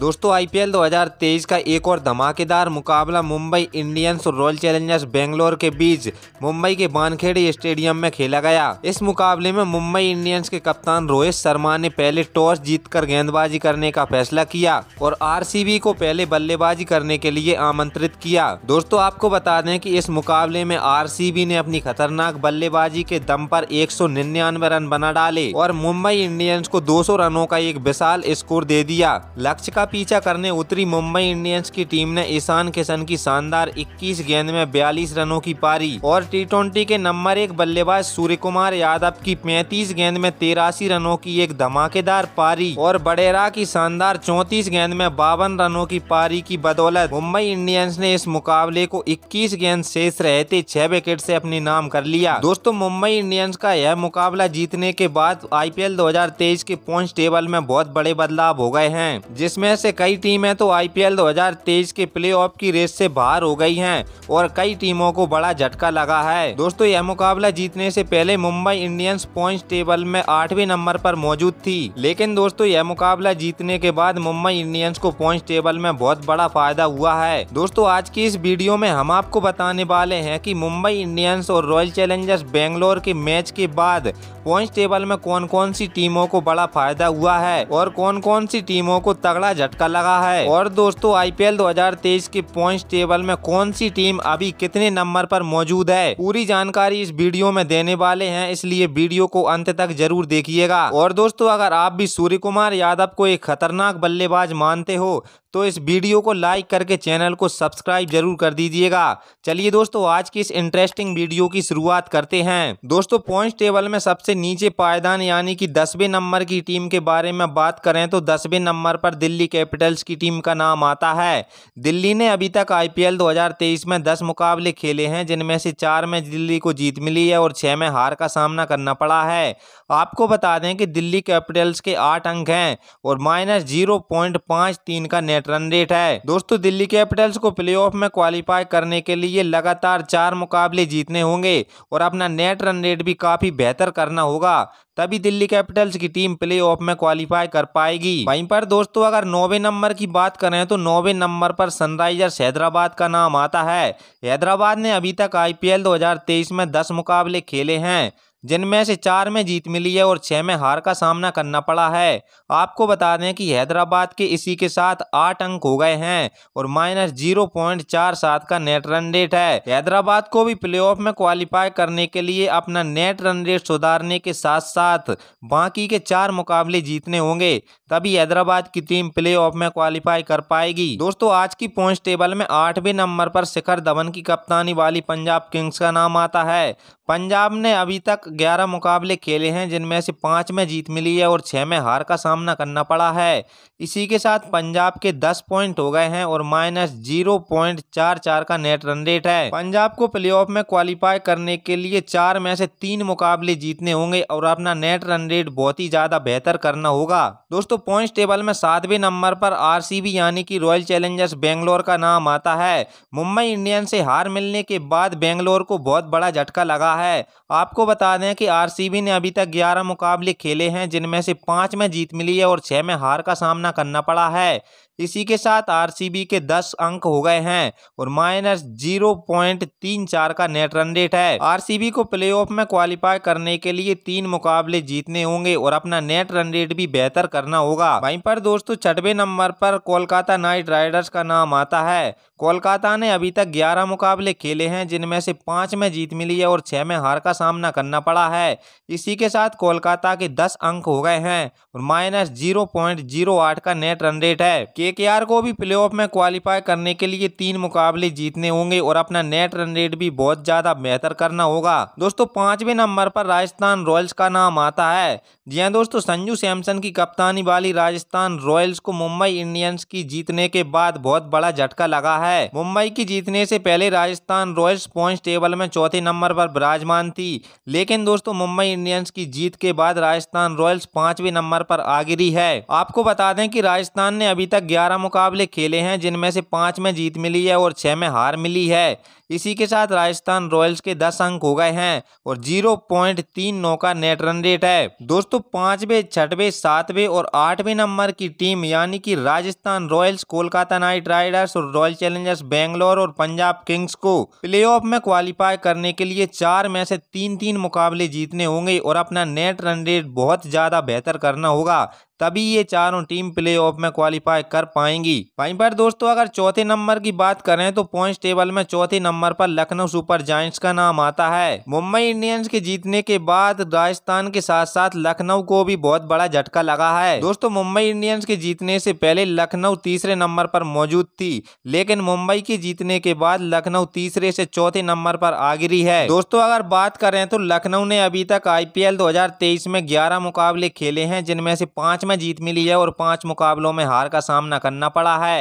दोस्तों आईपीएल 2023 का एक और धमाकेदार मुकाबला मुंबई इंडियंस और रॉयल चैलेंजर्स बेंगलोर के बीच मुंबई के बानखेड़े स्टेडियम में खेला गया इस मुकाबले में मुंबई इंडियंस के कप्तान रोहित शर्मा ने पहले टॉस जीतकर गेंदबाजी करने का फैसला किया और आरसीबी को पहले बल्लेबाजी करने के लिए आमंत्रित किया दोस्तों आपको बता दें की इस मुकाबले में आर ने अपनी खतरनाक बल्लेबाजी के दम पर एक रन बना डाले और मुंबई इंडियंस को दो रनों का एक विशाल स्कोर दे दिया लक्ष्य का पीछा करने उतरी मुंबई इंडियंस की टीम ने ईशान किशन की शानदार 21 गेंद में 42 रनों की पारी और टी के नंबर एक बल्लेबाज सूर्य कुमार यादव की 35 गेंद में तेरासी रनों की एक धमाकेदार पारी और बडेरा की शानदार 34 गेंद में बावन रनों की पारी की बदौलत मुंबई इंडियंस ने इस मुकाबले को इक्कीस गेंद शेष रहते छह विकेट ऐसी अपने नाम कर लिया दोस्तों मुंबई इंडियंस का यह मुकाबला जीतने के बाद आई पी के पॉइंट टेबल में बहुत बड़े बदलाव हो गए हैं जिसमें से कई टीमें तो आईपीएल 2023 के प्लेऑफ की रेस से बाहर हो गई हैं और कई टीमों को बड़ा झटका लगा है दोस्तों यह मुकाबला जीतने से पहले मुंबई इंडियंस पॉइंट टेबल में आठवें नंबर पर मौजूद थी लेकिन दोस्तों यह मुकाबला जीतने के बाद मुंबई इंडियंस को पॉइंट टेबल में बहुत बड़ा फायदा हुआ है दोस्तों आज की इस वीडियो में हम आपको बताने वाले हैं की मुंबई इंडियंस और रॉयल चैलेंजर्स बेंगलोर के मैच के बाद पॉइंट टेबल में कौन कौन सी टीमों को बड़ा फायदा हुआ है और कौन कौन सी टीमों को तगड़ा झटका झटका लगा है और दोस्तों आईपीएल 2023 के पॉइंट टेबल में कौन सी टीम अभी कितने नंबर पर मौजूद है पूरी जानकारी इस वीडियो में देने वाले हैं इसलिए वीडियो को अंत तक जरूर देखिएगा और दोस्तों अगर आप भी सूर्य कुमार यादव को एक खतरनाक बल्लेबाज मानते हो तो इस वीडियो को लाइक करके चैनल को सब्सक्राइब जरूर कर दीजिएगा चलिए दोस्तों आज की इस इंटरेस्टिंग वीडियो की शुरुआत करते हैं दोस्तों पॉइंट टेबल में सबसे नीचे पायदान यानी कि दसवें नंबर की टीम के बारे में बात करें तो दसवें नंबर पर दिल्ली कैपिटल्स की टीम का नाम आता है दिल्ली ने अभी तक आई पी में दस मुकाबले खेले हैं जिनमें से चार में दिल्ली को जीत मिली है और छः में हार का सामना करना पड़ा है आपको बता दें कि दिल्ली कैपिटल्स के आठ अंक हैं और माइनस जीरो पॉइंट पाँच तीन का नेट रन रेट है दोस्तों दिल्ली कैपिटल्स को प्ले में क्वालिफाई करने के लिए लगातार चार मुकाबले जीतने होंगे और अपना नेट रन रेट भी काफी बेहतर करना होगा तभी दिल्ली कैपिटल्स की टीम प्ले में क्वालिफाई कर पाएगी वहीं पर दोस्तों अगर नौवे नंबर की बात करें तो नौवे नंबर पर सनराइजर्स हैदराबाद का नाम आता है हैदराबाद ने अभी तक आईपीएल 2023 में 10 मुकाबले खेले हैं जिनमें से चार में जीत मिली है और छः में हार का सामना करना पड़ा है आपको बता दें कि हैदराबाद के इसी के साथ आठ अंक हो गए हैं और माइनस जीरो पॉइंट चार सात का नेट रन रेट है हैदराबाद को भी प्लेऑफ में क्वालिफाई करने के लिए अपना नेट रन रेट सुधारने के साथ साथ बाकी के चार मुकाबले जीतने होंगे तभी हैदराबाद की टीम प्ले में क्वालिफाई कर पाएगी दोस्तों आज की पॉइंट टेबल में आठवें नंबर पर शिखर धवन की कप्तानी वाली पंजाब किंग्स का नाम आता है पंजाब ने अभी तक ग्यारह मुकाबले खेले हैं जिनमें से पाँच में जीत मिली है और छः में हार का सामना करना पड़ा है इसी के साथ पंजाब के दस पॉइंट हो गए हैं और माइनस जीरो पॉइंट चार चार का नेट रन रेट है पंजाब को प्ले में क्वालिफाई करने के लिए चार में से तीन मुकाबले जीतने होंगे और अपना नेट रन रेट बहुत ही ज़्यादा बेहतर करना होगा दोस्तों पॉइंट टेबल में सातवें नंबर पर आर यानी कि रॉयल चैलेंजर्स बेंगलोर का नाम आता है मुंबई इंडियन से हार मिलने के बाद बेंगलोर को बहुत बड़ा झटका लगा है आपको बता दें कि आरसीबी ने अभी तक 11 मुकाबले खेले हैं जिनमें से पाँच में जीत मिली है और छः में हार का सामना करना पड़ा है इसी के साथ आरसीबी के 10 अंक हो गए हैं और माइनस जीरो पॉइंट तीन चार का नेट रन रेट है आरसीबी को प्लेऑफ में क्वालिफाई करने के लिए तीन मुकाबले जीतने होंगे और अपना नेट रन रेट भी बेहतर करना होगा वहीं पर दोस्तों छठवे नंबर पर कोलकाता नाइट राइडर्स का नाम आता है कोलकाता ने अभी तक ग्यारह मुकाबले खेले हैं जिनमें से पांच में जीत मिली है और छह में हार का सामना करना पड़ा है इसी के साथ कोलकाता के दस अंक हो गए हैं और माइनस जीरो पॉइंट जीरो आठ का नेट रन रेट है के केकेआर को भी प्लेऑफ में क्वालिफाई करने के लिए तीन मुकाबले जीतने होंगे और अपना नेट रन रेट भी बहुत ज्यादा बेहतर करना होगा दोस्तों पांचवें नंबर पर राजस्थान रॉयल्स का नाम आता है जी हाँ दोस्तों संजू सैमसन की कप्तानी वाली राजस्थान रॉयल्स को मुंबई इंडियंस की जीतने के बाद बहुत बड़ा झटका लगा है मुंबई की जीतने से पहले राजस्थान रॉयल्स पॉइंट टेबल में चौथे नंबर पर विराजमान थी लेकिन दोस्तों मुंबई इंडियंस की जीत के बाद राजस्थान रॉयल्स पांचवें नंबर पर आ गिरी है आपको बता दें कि राजस्थान ने अभी तक ग्यारह मुकाबले खेले हैं जिनमें से पाँच में जीत मिली है और छः में हार मिली है इसी के साथ राजस्थान रॉयल्स के दस अंक हो गए हैं और जीरो पॉइंट तीन नौ का नेट रन रेट है दोस्तों पाँचवें छठवें सातवें और आठवें नंबर की टीम यानी कि Rajasthan Royals Kolkata Knight Riders और रॉयल चैलेंजर्स बेंगलोर और पंजाब किंग्स को प्ले में क्वालिफाई करने के लिए चार में से तीन तीन मुकाबले जीतने होंगे और अपना नेट रन रेट बहुत ज़्यादा बेहतर करना होगा तभी ये चारों टीम प्ले ऑफ में क्वालिफाई कर पाएंगी वहीं पर दोस्तों अगर चौथे नंबर की बात करें तो पॉइंट टेबल में चौथे नंबर पर लखनऊ सुपर जॉइंट्स का नाम आता है मुंबई इंडियंस के जीतने के बाद राजस्थान के साथ साथ लखनऊ को भी बहुत बड़ा झटका लगा है दोस्तों मुंबई इंडियंस के जीतने से पहले लखनऊ तीसरे नंबर पर मौजूद थी लेकिन मुंबई के जीतने के बाद लखनऊ तीसरे से चौथे नंबर पर आ गिरी है दोस्तों अगर बात करें तो लखनऊ ने अभी तक आईपीएल 2023 में 11 मुकाबले खेले हैं जिनमें से पांच में जीत मिली है और पांच मुकाबलों में हार का सामना करना पड़ा है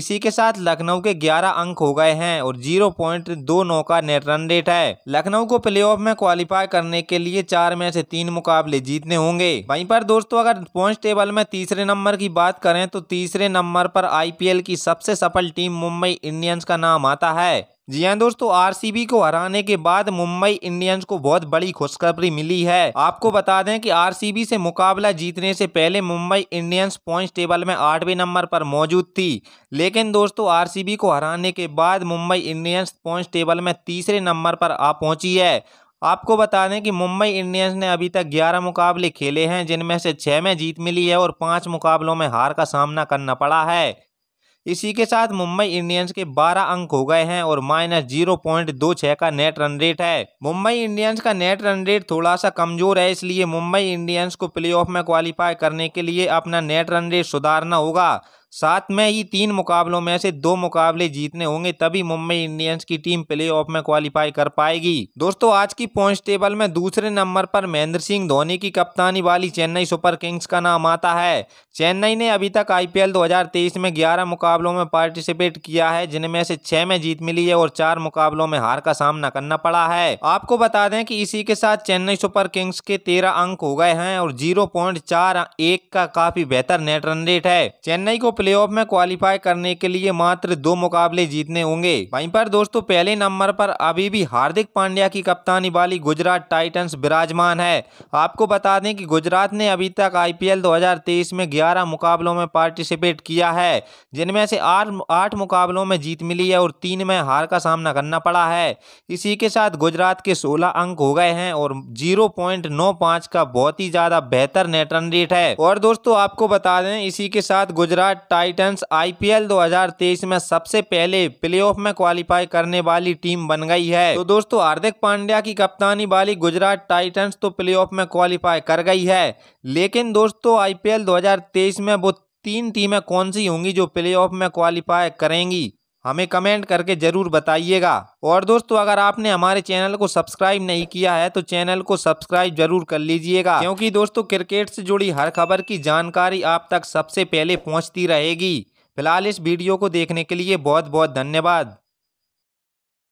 इसी के साथ लखनऊ के ग्यारह अंक हो गए हैं और जीरो पॉइंट दो नौ का नेट रन रेट है लखनऊ को प्लेऑफ में क्वालिफाई करने के लिए चार में से तीन मुकाबले जीतने होंगे वहीं पर दोस्तों अगर पॉइंट टेबल में तीसरे नंबर की बात करें तो तीसरे नंबर पर आईपीएल की सबसे सफल टीम मुंबई इंडियंस का नाम आता है जी हाँ दोस्तों आरसीबी को हराने के बाद मुंबई इंडियंस को बहुत बड़ी खुशखबरी मिली है आपको बता दें कि आरसीबी से मुकाबला जीतने से पहले मुंबई इंडियंस पॉइंट टेबल में आठवें नंबर पर मौजूद थी लेकिन दोस्तों आरसीबी को हराने के बाद मुंबई इंडियंस पॉइंट टेबल में तीसरे नंबर पर आ पहुंची है आपको बता दें कि मुंबई इंडियंस ने अभी तक 11 मुकाबले खेले हैं जिनमें से 6 में जीत मिली है और 5 मुकाबलों में हार का सामना करना पड़ा है इसी के साथ मुंबई इंडियंस के 12 अंक हो गए हैं और माइनस जीरो पॉइंट दो छह का नेट रन रेट है मुंबई इंडियंस का नेट रन रेट थोड़ा सा कमजोर है इसलिए मुंबई इंडियंस को प्लेऑफ में क्वालिफाई करने के लिए अपना नेट रन रेट सुधारना होगा साथ में ही तीन मुकाबलों में से दो मुकाबले जीतने होंगे तभी मुंबई इंडियंस की टीम प्ले ऑफ में क्वालिफाई कर पाएगी दोस्तों आज की पॉइंट टेबल में दूसरे नंबर पर महेंद्र सिंह धोनी की कप्तानी वाली चेन्नई सुपर किंग्स का नाम आता है चेन्नई ने अभी तक आईपीएल 2023 में 11 मुकाबलों में पार्टिसिपेट किया है जिनमें से छह में जीत मिली है और चार मुकाबलों में हार का सामना करना पड़ा है आपको बता दें कि इसी के साथ चेन्नई सुपर किंग्स के तेरह अंक हो गए हैं और जीरो पॉइंट चार एक का काफी बेहतर नेट रन रेट है चेन्नई को प्लेऑफ में क्वालिफाई करने के लिए मात्र दो मुकाबले जीतने होंगे वहीं पर दोस्तों पहले नंबर पर अभी भी हार्दिक पांड्या की कप्तानी वाली गुजरात टाइटंस विराजमान है आपको बता दें कि गुजरात ने अभी तक आईपीएल 2023 में 11 मुकाबलों में पार्टिसिपेट किया है जिनमें से आठ आठ मुकाबलों में जीत मिली है और तीन में हार का सामना करना पड़ा है इसी के साथ गुजरात के सोलह अंक हो गए हैं और जीरो का बहुत ही ज़्यादा बेहतर नेटरन रेट है और दोस्तों आपको बता दें इसी के साथ गुजरात टाइटंस आईपीएल 2023 में सबसे पहले प्लेऑफ में क्वालिफाई करने वाली टीम बन गई है तो दोस्तों हार्दिक पांड्या की कप्तानी वाली गुजरात टाइटंस तो प्लेऑफ में क्वालिफाई कर गई है लेकिन दोस्तों आईपीएल 2023 में वो तीन टीमें कौन सी होंगी जो प्लेऑफ में क्वालिफाई करेंगी हमें कमेंट करके ज़रूर बताइएगा और दोस्तों अगर आपने हमारे चैनल को सब्सक्राइब नहीं किया है तो चैनल को सब्सक्राइब जरूर कर लीजिएगा क्योंकि दोस्तों क्रिकेट से जुड़ी हर खबर की जानकारी आप तक सबसे पहले पहुंचती रहेगी फिलहाल इस वीडियो को देखने के लिए बहुत बहुत धन्यवाद